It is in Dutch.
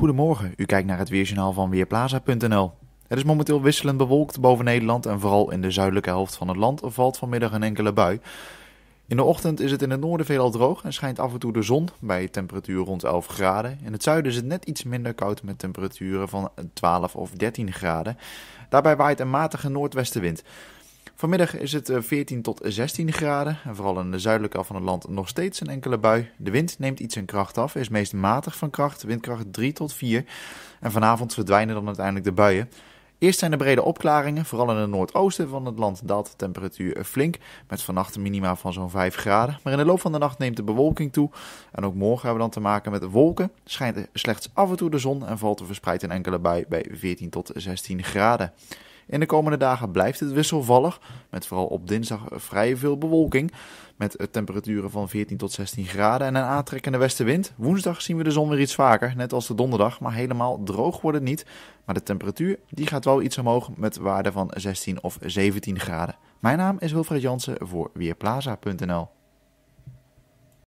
Goedemorgen, u kijkt naar het weerjournaal van Weerplaza.nl. Het is momenteel wisselend bewolkt boven Nederland en vooral in de zuidelijke helft van het land valt vanmiddag een enkele bui. In de ochtend is het in het noorden veelal droog en schijnt af en toe de zon bij temperatuur rond 11 graden. In het zuiden is het net iets minder koud met temperaturen van 12 of 13 graden. Daarbij waait een matige noordwestenwind. Vanmiddag is het 14 eh, tot 16 graden en vooral in de zuidelijke helft van het land nog steeds een enkele bui. De wind neemt iets in kracht af, is meest matig van kracht, windkracht 3 tot 4. En vanavond verdwijnen dan uiteindelijk de buien. Eerst zijn er brede opklaringen, vooral in het noordoosten van het land daalt de temperatuur flink, met vannacht een minima van zo'n 5 graden. Maar in de loop van de nacht neemt de bewolking toe en ook morgen hebben we dan te maken met wolken. Schijnt slechts af en toe de zon en valt er verspreid een enkele bui bij 14 tot 16 graden. In de komende dagen blijft het wisselvallig, met vooral op dinsdag vrij veel bewolking. Met temperaturen van 14 tot 16 graden en een aantrekkende westenwind. Woensdag zien we de zon weer iets vaker, net als de donderdag, maar helemaal droog wordt het niet. Maar de temperatuur die gaat wel iets omhoog met waarde van 16 of 17 graden. Mijn naam is Wilfred Jansen voor Weerplaza.nl.